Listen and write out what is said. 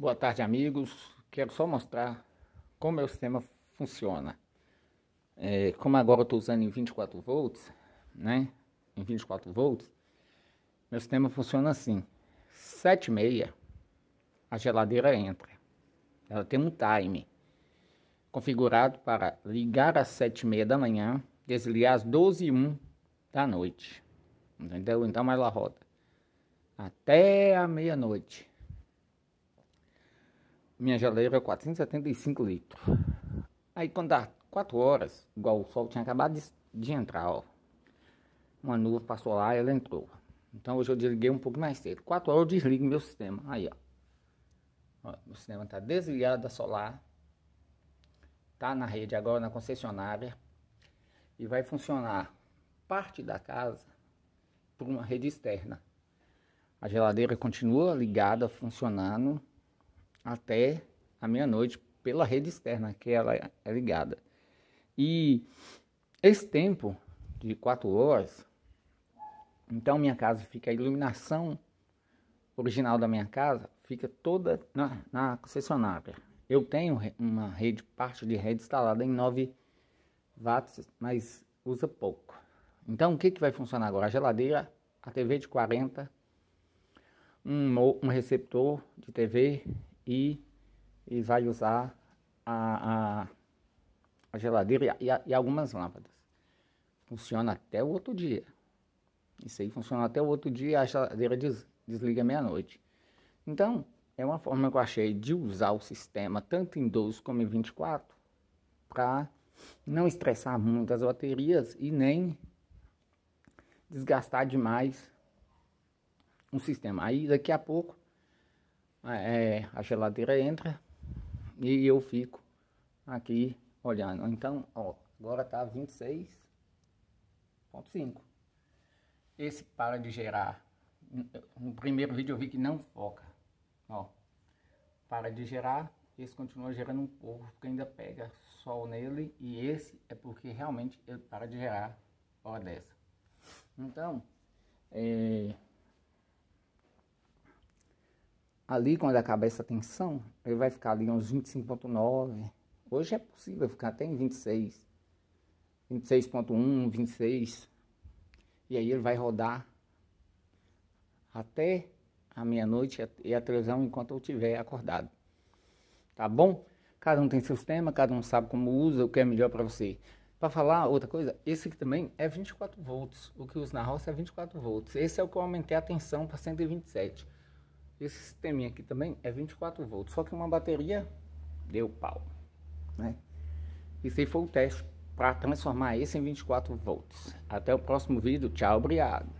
Boa tarde, amigos. Quero só mostrar como meu sistema funciona. É, como agora eu estou usando em 24 volts, né? Em 24 volts, meu sistema funciona assim: 7 e meia, a geladeira entra. Ela tem um time configurado para ligar às 7 e meia da manhã, desligar às 12 e 1 da noite. Entendeu? Então ela roda até a meia-noite minha geladeira é 475 litros. Aí quando dá 4 horas, igual o sol tinha acabado de, de entrar, ó. Uma nuvem passou lá e ela entrou. Então hoje eu desliguei um pouco mais cedo. 4 horas eu desligo meu sistema. Aí, ó. ó o sistema tá desligado da tá solar. Tá na rede agora, na concessionária. E vai funcionar parte da casa por uma rede externa. A geladeira continua ligada, funcionando até a meia-noite pela rede externa que ela é ligada. E esse tempo de quatro horas, então minha casa fica a iluminação original da minha casa fica toda na, na concessionária. Eu tenho uma rede, parte de rede instalada em 9 watts, mas usa pouco. Então o que, que vai funcionar agora? A geladeira, a TV de 40, um, um receptor de TV e, e vai usar a, a, a geladeira e, a, e, algumas lâmpadas. Funciona até o outro dia. Isso aí funciona até o outro dia, a geladeira des, desliga meia-noite. Então, é uma forma que eu achei de usar o sistema, tanto em 12 como em 24, para não estressar muito as baterias e nem desgastar demais o sistema. Aí daqui a pouco é, é, a geladeira entra e eu fico aqui olhando. Então, ó, agora tá 26.5. Esse para de gerar. No primeiro vídeo eu vi que não foca. Ó, para de gerar. Esse continua gerando um pouco, porque ainda pega sol nele. E esse é porque realmente ele para de gerar hora dessa. Então, é ali quando acabar essa tensão, ele vai ficar ali uns 25.9. Hoje é possível ficar até em 26. 26.1, 26. E aí ele vai rodar até a meia-noite e a televisão enquanto eu estiver acordado. Tá bom? Cada um tem seu sistema, cada um sabe como usa, o que é melhor para você. Para falar outra coisa, esse aqui também é 24 volts. O que usa na roça é 24 volts. Esse é o que eu aumentei a tensão para 127. Esse sisteminha aqui também é 24 volts, só que uma bateria deu pau, né? Esse aí foi o teste para transformar esse em 24 volts. Até o próximo vídeo, tchau, obrigado.